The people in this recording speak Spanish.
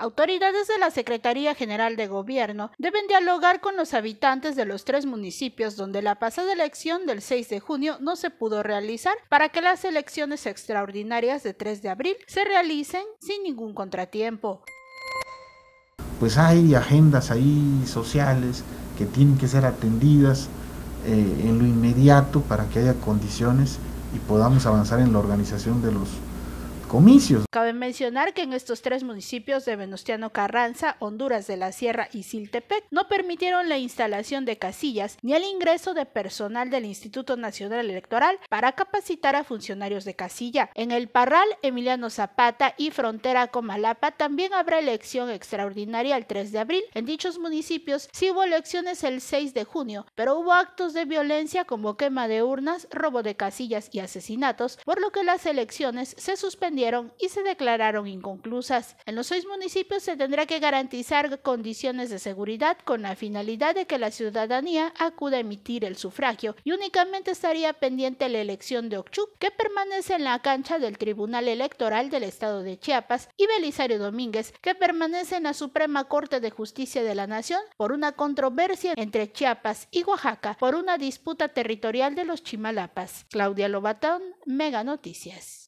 Autoridades de la Secretaría General de Gobierno deben dialogar con los habitantes de los tres municipios donde la pasada elección del 6 de junio no se pudo realizar para que las elecciones extraordinarias de 3 de abril se realicen sin ningún contratiempo. Pues hay agendas ahí sociales que tienen que ser atendidas eh, en lo inmediato para que haya condiciones y podamos avanzar en la organización de los comicios. Cabe mencionar que en estos tres municipios de Venustiano Carranza, Honduras de la Sierra y Siltepec no permitieron la instalación de casillas ni el ingreso de personal del Instituto Nacional Electoral para capacitar a funcionarios de casilla. En el Parral, Emiliano Zapata y Frontera Comalapa también habrá elección extraordinaria el 3 de abril. En dichos municipios sí hubo elecciones el 6 de junio, pero hubo actos de violencia como quema de urnas, robo de casillas y asesinatos, por lo que las elecciones se suspendieron y se declararon inconclusas. En los seis municipios se tendrá que garantizar condiciones de seguridad con la finalidad de que la ciudadanía acuda a emitir el sufragio y únicamente estaría pendiente la elección de Ochuc, que permanece en la cancha del Tribunal Electoral del Estado de Chiapas, y Belisario Domínguez, que permanece en la Suprema Corte de Justicia de la Nación por una controversia entre Chiapas y Oaxaca por una disputa territorial de los Chimalapas. Claudia Lobatón, Mega Noticias.